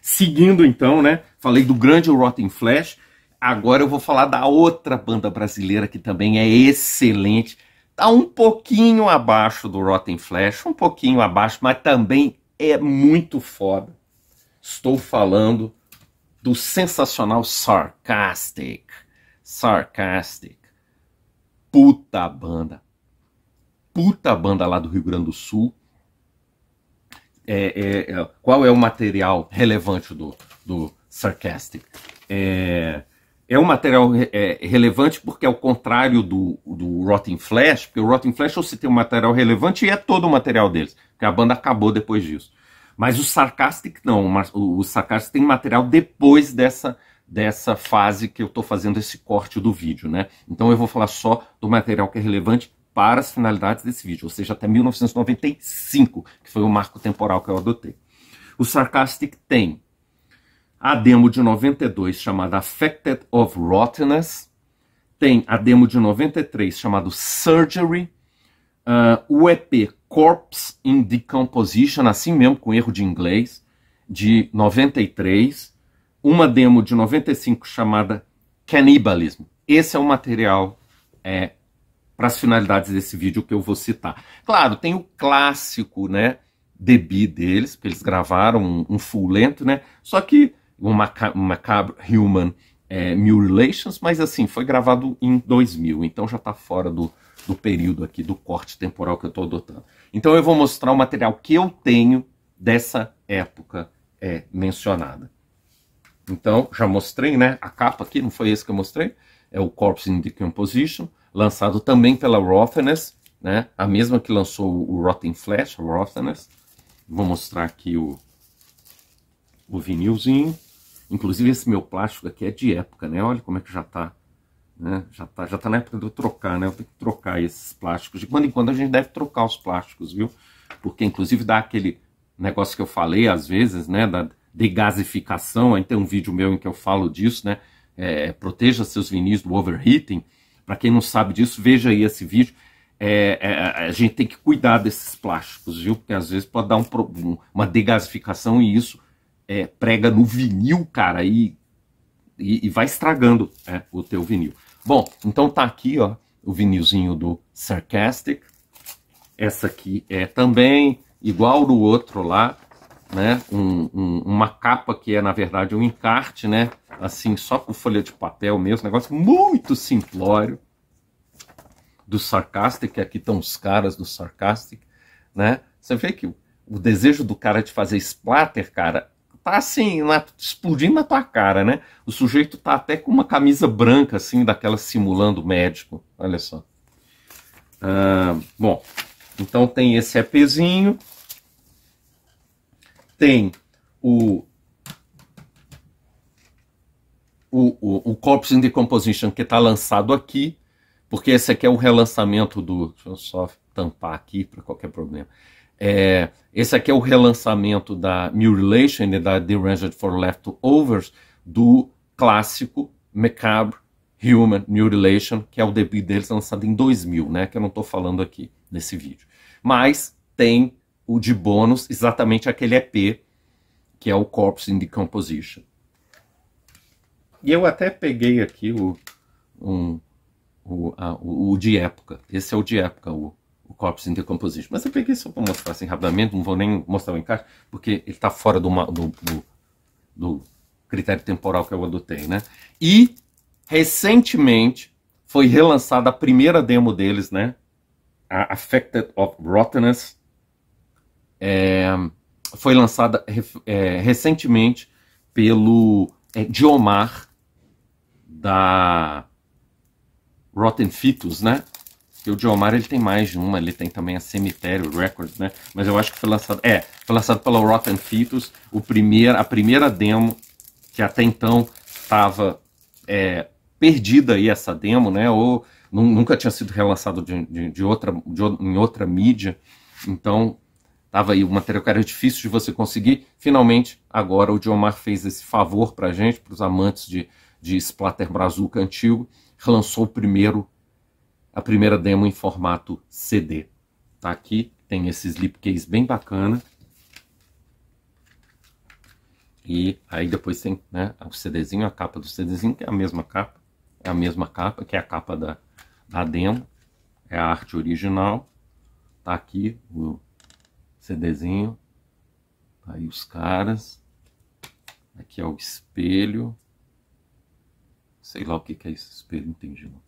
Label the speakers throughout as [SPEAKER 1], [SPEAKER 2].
[SPEAKER 1] Seguindo então, né? Falei do grande Rotten Flash. Agora eu vou falar da outra banda brasileira que também é excelente. Tá um pouquinho abaixo do Rotten Flash, um pouquinho abaixo, mas também é muito foda. Estou falando do sensacional Sarcastic. Sarcastic puta banda. Puta banda lá do Rio Grande do Sul. É, é, é, qual é o material relevante do, do Sarcastic? É, é um material é, relevante porque é o contrário do, do Rotten Flash, porque o Rotten Flash você tem um material relevante e é todo o material deles, porque a banda acabou depois disso. Mas o Sarcastic não, o, o Sarcastic tem material depois dessa dessa fase que eu estou fazendo esse corte do vídeo, né? Então eu vou falar só do material que é relevante para as finalidades desse vídeo, ou seja, até 1995, que foi o marco temporal que eu adotei. O Sarcastic tem a demo de 92 chamada Affected of Rottenness, tem a demo de 93 chamado Surgery, uh, o EP Corpse in Decomposition, assim mesmo, com erro de inglês, de 93, uma demo de 95 chamada canibalismo Esse é o material é, para as finalidades desse vídeo que eu vou citar. Claro, tem o clássico, né, debi deles, que eles gravaram um, um full lento, né, só que o Maca Macabre Human é, Mutilations, mas assim, foi gravado em 2000, então já está fora do, do período aqui, do corte temporal que eu estou adotando. Então eu vou mostrar o material que eu tenho dessa época é, mencionada. Então, já mostrei, né? A capa aqui, não foi esse que eu mostrei? É o Corpse in Decomposition, lançado também pela Rothness, né? A mesma que lançou o Rotten Flesh, Rothness. Vou mostrar aqui o, o vinilzinho. Inclusive, esse meu plástico aqui é de época, né? Olha como é que já tá. Né? Já, tá, já tá na época de eu trocar, né? Eu tenho que trocar esses plásticos. De quando em quando a gente deve trocar os plásticos, viu? Porque, inclusive, dá aquele negócio que eu falei às vezes, né? Da, de gasificação. Aí tem um vídeo meu em que eu falo disso, né? É, proteja seus vinis do overheating. Para quem não sabe disso, veja aí esse vídeo. É, é, a gente tem que cuidar desses plásticos, viu? Porque às vezes pode dar um, um, uma degasificação e isso é, prega no vinil, cara, e, e, e vai estragando é, o teu vinil. Bom, então tá aqui, ó, o vinilzinho do Sarcastic. Essa aqui é também igual do outro lá, né? Um, um, uma capa que é, na verdade, um encarte, né? Assim, só com folha de papel mesmo, negócio muito simplório do Sarcastic, aqui estão os caras do Sarcastic, né? Você vê que o, desejo do cara de fazer splatter, cara, tá assim, na, explodindo na tua cara, né? O sujeito tá até com uma camisa branca, assim, daquela simulando médico, olha só. Ah, bom, então tem esse EPzinho, tem o, o, o, o Corpse in Decomposition que está lançado aqui, porque esse aqui é o relançamento do. Deixa eu só tampar aqui para qualquer problema. É, esse aqui é o relançamento da Mutilation e né, da Deranged for Leftovers do clássico Macabre Human Mutilation, que é o debut deles lançado em 2000, né? Que eu não estou falando aqui nesse vídeo. Mas tem o de bônus, exatamente aquele EP, que é o Corpse in Decomposition. E eu até peguei aqui o, um, o, a, o, o, de época. Esse é o de época, o, o Corpse in Decomposition. Mas eu peguei só para mostrar assim rapidamente, não vou nem mostrar o encaixe, porque ele está fora do, do, do, do critério temporal que eu adotei, né? E, recentemente, foi relançada a primeira demo deles, né? A Affected of Rottenness, é, foi lançada é, recentemente pelo é, Diomar da Rotten Fetus, né? Porque o Diomar ele tem mais de uma, ele tem também a Cemitério Records, né? Mas eu acho que foi lançado, é, foi lançado pela Rotten Fetus, o primeiro, a primeira demo que até então estava é, perdida aí essa demo, né? Ou nunca tinha sido relançado de, de, de outra, de, em outra mídia. Então Estava aí o material que era difícil de você conseguir. Finalmente, agora o Diomar fez esse favor para gente, para os amantes de, de Splatter Brazuca antigo, lançou o primeiro, a primeira demo em formato CD. Tá aqui, tem esse slipcase bem bacana. E aí depois tem né, o CDzinho, a capa do CDzinho, que é a mesma capa, é a mesma capa, que é a capa da, da demo, é a arte original. Tá aqui o CDzinho. Tá aí os caras. Aqui é o espelho. Sei lá o que, é esse espelho, não entendi não.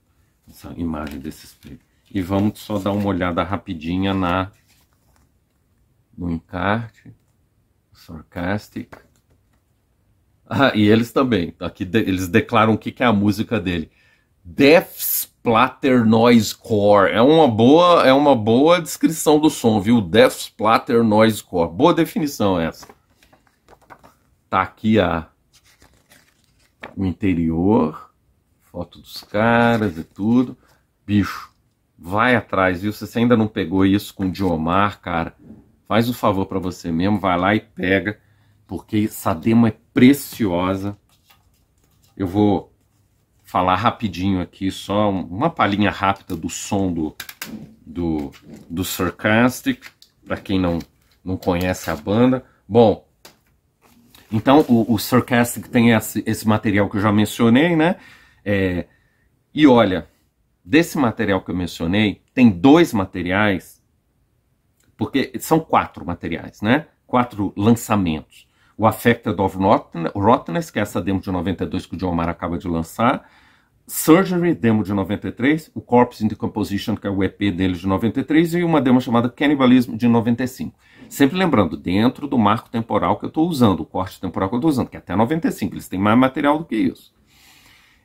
[SPEAKER 1] Essa imagem desse espelho. E vamos só dar uma olhada rapidinha na no encarte. Sarcastic. Ah, e eles também. Aqui de, eles declaram o que, que é a música dele. Death Splatter Noise Core. É uma boa, é uma boa descrição do som, viu? Death Splatter Noise Core. Boa definição essa. Tá aqui a o interior, foto dos caras e tudo. Bicho, vai atrás, viu? Se você ainda não pegou isso com o Diomar, cara, faz o um favor para você mesmo, vai lá e pega, porque essa demo é preciosa. Eu vou falar rapidinho aqui, só uma palhinha rápida do som do, do, do Sarcastic, para quem não, não conhece a banda. Bom, então o, o Sarcastic tem esse, esse material que eu já mencionei, né? É, e olha, desse material que eu mencionei, tem dois materiais, porque são quatro materiais, né? Quatro lançamentos. O Affected of Rottenness, que é essa demo de 92 que o John acaba de lançar. Surgery, demo de 93, o Corpse in Decomposition, que é o EP dele de 93, e uma demo chamada Cannibalism de 95. Sempre lembrando, dentro do marco temporal que eu estou usando, o corte temporal que eu estou usando, que é até 95, eles têm mais material do que isso.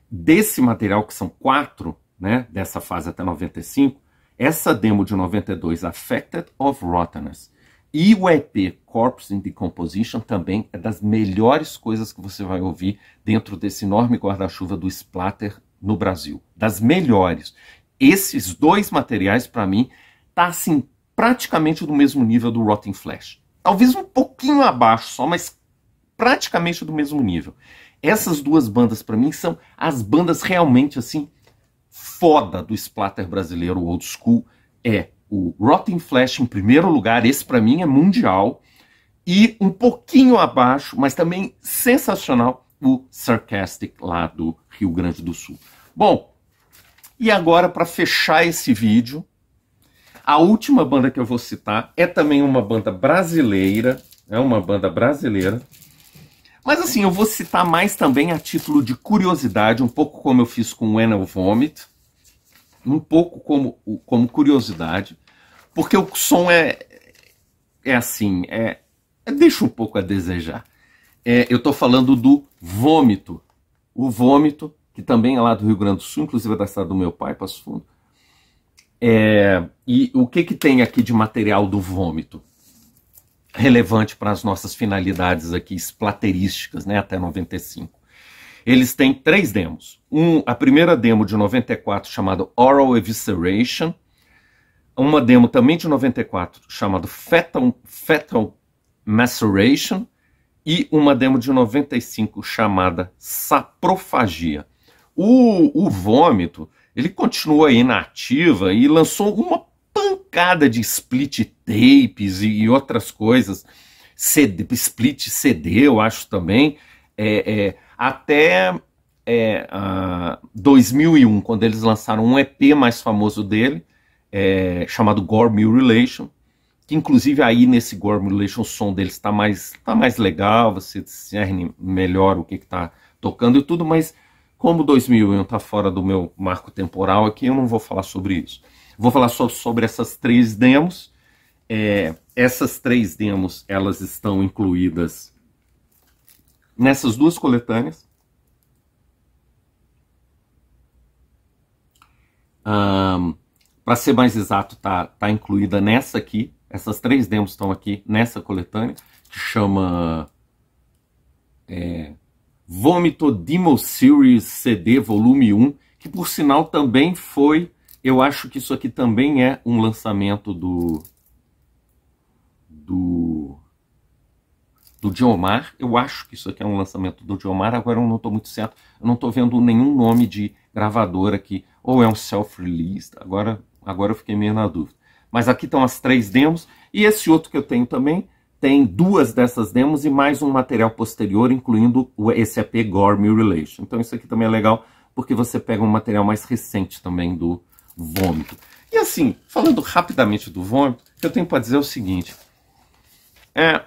[SPEAKER 1] Desse material, que são quatro, né, dessa fase até 95, essa demo de 92, Affected of Rottenness, e o EP Corpse in Decomposition também é das melhores coisas que você vai ouvir dentro desse enorme guarda-chuva do splatter no Brasil, das melhores. Esses dois materiais, para mim, tá assim, praticamente do mesmo nível do Rotten Flash. Talvez um pouquinho abaixo só, mas praticamente do mesmo nível. Essas duas bandas, para mim, são as bandas realmente assim, foda do splatter brasileiro old school. É o Rotten Flash em primeiro lugar, esse para mim é mundial. E um pouquinho abaixo, mas também sensacional, o Sarcastic lá do Rio Grande do Sul. Bom, e agora para fechar esse vídeo, a última banda que eu vou citar é também uma banda brasileira, é uma banda brasileira. Mas assim, eu vou citar mais também a título de curiosidade, um pouco como eu fiz com o Enel Vomit, um pouco como, como curiosidade, porque o som é, é assim, é deixa um pouco a desejar é, eu estou falando do vômito. O vômito, que também é lá do Rio Grande do Sul, inclusive é da cidade do meu pai, Passo Fundo. É, e o que, que tem aqui de material do vômito? Relevante para as nossas finalidades aqui, esplaterísticas, né, até 95. Eles têm três demos. Um, a primeira demo de 94, chamada Oral Evisceration. Uma demo também de 94, chamada Fetal, Fetal Maceration e uma demo de 95 chamada Saprofagia. O, o vômito, ele continua inativa e lançou uma pancada de split tapes e, e outras coisas, CD, split CD eu acho também, é, é, até é, a, 2001, quando eles lançaram um EP mais famoso dele, é, chamado Gore Mill Relation, que inclusive aí nesse Gormulation o som dele está mais, tá mais legal, você discerne melhor o que está tocando e tudo, mas como 2001 está fora do meu marco temporal aqui, eu não vou falar sobre isso. Vou falar só sobre essas três demos. É, essas três demos, elas estão incluídas nessas duas coletâneas. Um, Para ser mais exato, tá, tá incluída nessa aqui, essas três demos estão aqui nessa coletânea, que chama é, Vômito Demo Series CD Volume 1, que por sinal também foi, eu acho que isso aqui também é um lançamento do do do Diomar, eu acho que isso aqui é um lançamento do Diomar, agora eu não estou muito certo, eu não estou vendo nenhum nome de gravador aqui, ou é um self-release, agora, agora eu fiquei meio na dúvida. Mas aqui estão as três demos. E esse outro que eu tenho também tem duas dessas demos e mais um material posterior, incluindo o SAP Gormy Relation. Então isso aqui também é legal, porque você pega um material mais recente também do vômito. E assim, falando rapidamente do vômito, o que eu tenho para dizer é o seguinte. É,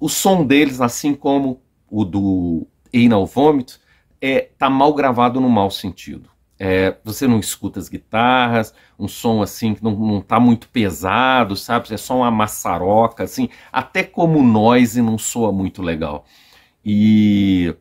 [SPEAKER 1] o som deles, assim como o do Anal Vômito, é, tá mal gravado no mau sentido. É, você não escuta as guitarras, um som assim que não, não tá muito pesado, sabe? É só uma maçaroca, assim. Até como noise não soa muito legal. E.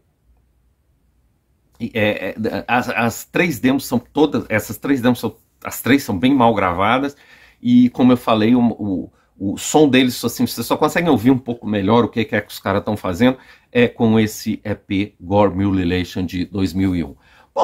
[SPEAKER 1] e é, é, as, as, três demos são todas. Essas três demos são. As três são bem mal gravadas. E como eu falei, o, o o som deles, assim, você só consegue ouvir um pouco melhor o que é que os caras estão fazendo, é com esse EP Gore Mutilation de 2001.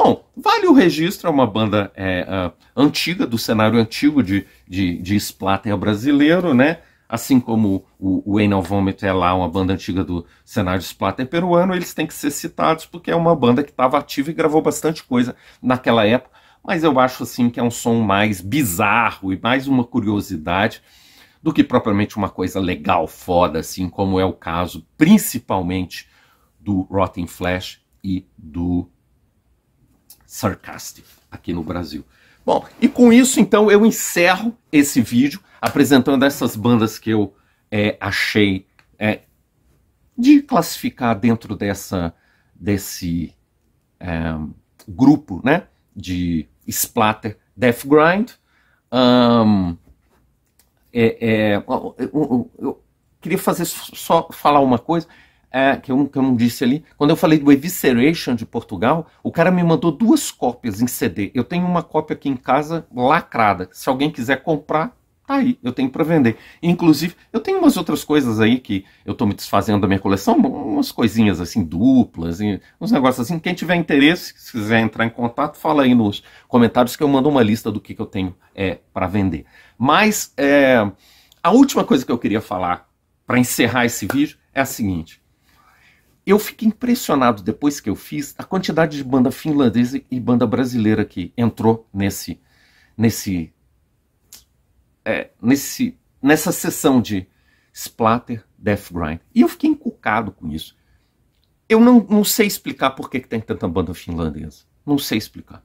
[SPEAKER 1] Bom, Vale o Registro é uma banda é, uh, antiga, do cenário antigo de, de, de Splatter brasileiro, né? Assim como o, o No Vômito é lá uma banda antiga do cenário de Splatter peruano, eles têm que ser citados porque é uma banda que estava ativa e gravou bastante coisa naquela época. Mas eu acho assim que é um som mais bizarro e mais uma curiosidade do que propriamente uma coisa legal, foda, assim como é o caso principalmente do Rotten Flash e do sarcastic aqui no Brasil. Bom, e com isso então eu encerro esse vídeo apresentando essas bandas que eu é, achei é, de classificar dentro dessa desse é, grupo, né, de splatter, death grind. Um, é, é, eu, eu, eu, queria fazer só falar uma coisa é, que, eu, que eu não disse ali, quando eu falei do Evisceration de Portugal, o cara me mandou duas cópias em CD. Eu tenho uma cópia aqui em casa lacrada. Se alguém quiser comprar, tá aí, eu tenho para vender. Inclusive, eu tenho umas outras coisas aí que eu tô me desfazendo da minha coleção, umas coisinhas assim duplas, uns negócios assim. Quem tiver interesse, se quiser entrar em contato, fala aí nos comentários que eu mando uma lista do que, que eu tenho é, para vender. Mas é, a última coisa que eu queria falar para encerrar esse vídeo é a seguinte. Eu fiquei impressionado depois que eu fiz a quantidade de banda finlandesa e banda brasileira que entrou nesse nesse é, nesse nessa sessão de splatter death grind. E eu fiquei encucado com isso. Eu não, não sei explicar por que, que tem tanta banda finlandesa. Não sei explicar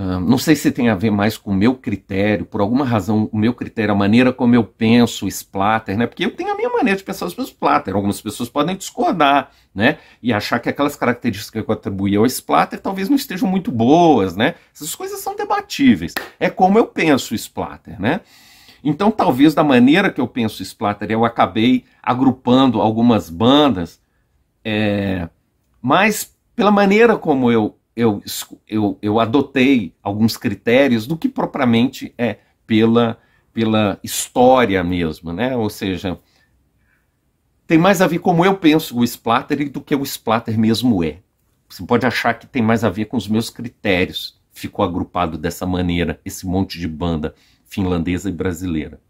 [SPEAKER 1] não sei se tem a ver mais com o meu critério, por alguma razão, o meu critério, a maneira como eu penso, splatter, né? Porque eu tenho a minha maneira de pensar os splatter. Algumas pessoas podem discordar, né? E achar que aquelas características que eu atribuí ao splatter talvez não estejam muito boas, né? Essas coisas são debatíveis. É como eu penso o splatter, né? Então, talvez da maneira que eu penso o splatter, eu acabei agrupando algumas bandas, é, mas pela maneira como eu eu, eu, eu adotei alguns critérios do que propriamente é pela, pela história mesmo, né? Ou seja, tem mais a ver como eu penso o Splatter do que o Splatter mesmo é. Você pode achar que tem mais a ver com os meus critérios. Ficou agrupado dessa maneira esse monte de banda finlandesa e brasileira.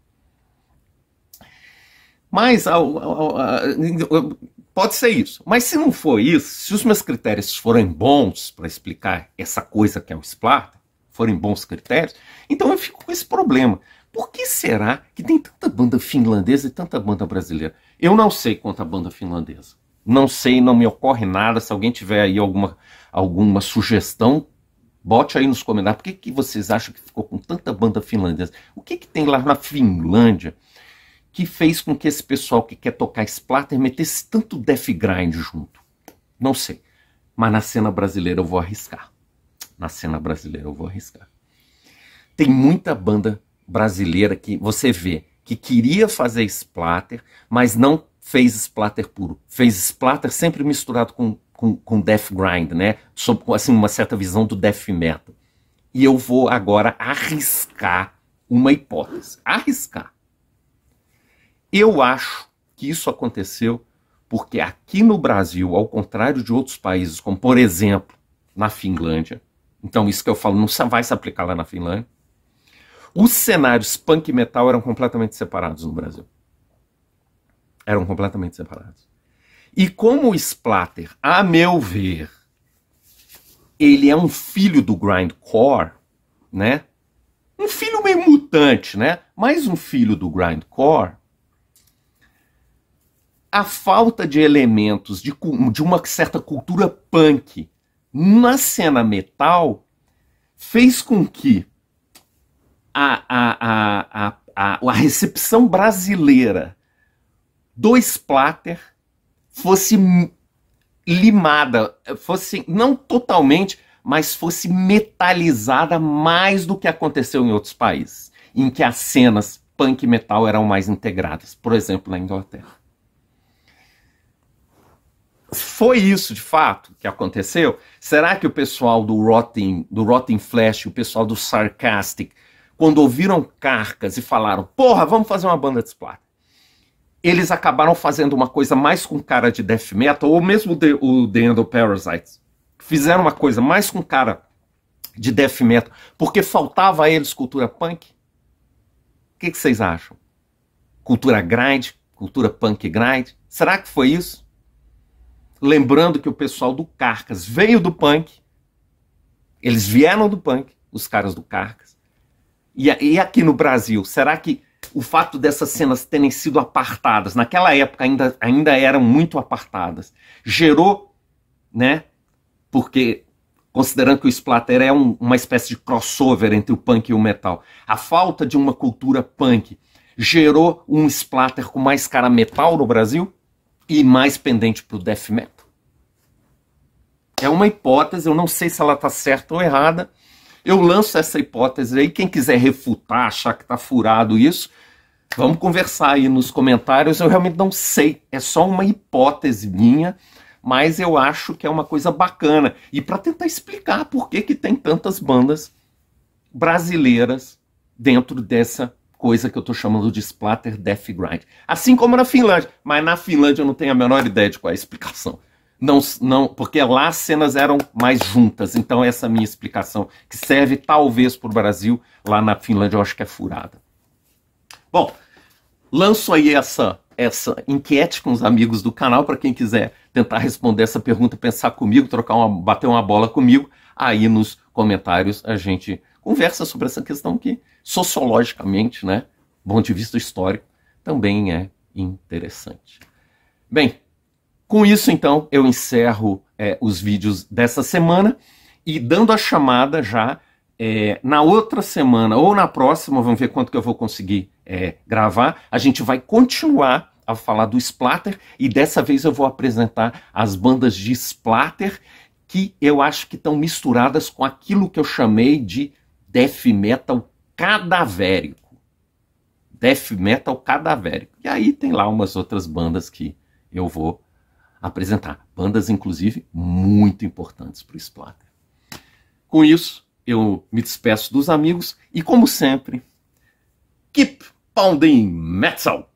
[SPEAKER 1] Mas, ao, ao, ao, Pode ser isso. Mas se não for isso, se os meus critérios forem bons para explicar essa coisa que é o Splatter, forem bons critérios, então eu fico com esse problema. Por que será que tem tanta banda finlandesa e tanta banda brasileira? Eu não sei quanto a banda finlandesa. Não sei, não me ocorre nada. Se alguém tiver aí alguma, alguma sugestão, bote aí nos comentários. Por que, que vocês acham que ficou com tanta banda finlandesa? O que, que tem lá na Finlândia que fez com que esse pessoal que quer tocar splatter metesse tanto death grind junto? Não sei. Mas na cena brasileira eu vou arriscar. Na cena brasileira eu vou arriscar. Tem muita banda brasileira que você vê que queria fazer splatter, mas não fez splatter puro. Fez splatter sempre misturado com, com, com death grind, né? Sob assim, uma certa visão do death metal. E eu vou agora arriscar uma hipótese. Arriscar eu acho que isso aconteceu porque aqui no Brasil, ao contrário de outros países, como por exemplo na Finlândia, então isso que eu falo não vai se aplicar lá na Finlândia, os cenários punk e metal eram completamente separados no Brasil. Eram completamente separados. E como o Splatter, a meu ver, ele é um filho do grindcore, né? Um filho meio mutante, né? Mas um filho do grindcore a falta de elementos de, de uma certa cultura punk na cena metal fez com que a, a, a, a, a, recepção brasileira do splatter fosse limada, fosse não totalmente, mas fosse metalizada mais do que aconteceu em outros países, em que as cenas punk metal eram mais integradas, por exemplo, na Inglaterra foi isso de fato que aconteceu? Será que o pessoal do Rotten, do Rotten Flash, o pessoal do Sarcastic, quando ouviram Carcas e falaram, porra, vamos fazer uma banda de splatter, eles acabaram fazendo uma coisa mais com cara de death metal, ou mesmo de, o The End of Parasites, fizeram uma coisa mais com cara de death metal, porque faltava a eles cultura punk? O que, que vocês acham? Cultura grind? Cultura punk grind? Será que foi isso? lembrando que o pessoal do Carcas veio do punk, eles vieram do punk, os caras do Carcas. E, e aqui no Brasil, será que o fato dessas cenas terem sido apartadas, naquela época ainda, ainda eram muito apartadas, gerou, né? Porque considerando que o splatter é um, uma espécie de crossover entre o punk e o metal, a falta de uma cultura punk gerou um splatter com mais cara metal no Brasil? e mais pendente para o death metal. É uma hipótese, eu não sei se ela está certa ou errada. Eu lanço essa hipótese aí. Quem quiser refutar, achar que está furado isso, vamos conversar aí nos comentários. Eu realmente não sei. É só uma hipótese minha, mas eu acho que é uma coisa bacana. E para tentar explicar por que, que tem tantas bandas brasileiras dentro dessa coisa que eu estou chamando de splatter death grind. Assim como na Finlândia, mas na Finlândia eu não tenho a menor ideia de qual é a explicação. Não, não, porque lá as cenas eram mais juntas. Então essa é minha explicação que serve talvez para o Brasil, lá na Finlândia eu acho que é furada. Bom, lanço aí essa essa enquete com os amigos do canal para quem quiser tentar responder essa pergunta, pensar comigo, trocar uma, bater uma bola comigo, aí nos comentários a gente conversa sobre essa questão que, sociologicamente, né, do ponto de vista histórico, também é interessante. Bem, com isso, então, eu encerro é, os vídeos dessa semana e dando a chamada já é, na outra semana ou na próxima, vamos ver quanto que eu vou conseguir é, gravar, a gente vai continuar a falar do splatter e dessa vez eu vou apresentar as bandas de splatter que eu acho que estão misturadas com aquilo que eu chamei de death metal cadavérico. Death metal cadavérico. E aí tem lá umas outras bandas que eu vou apresentar. Bandas, inclusive, muito importantes para o Splatter. Com isso, eu me despeço dos amigos e, como sempre, keep pounding metal!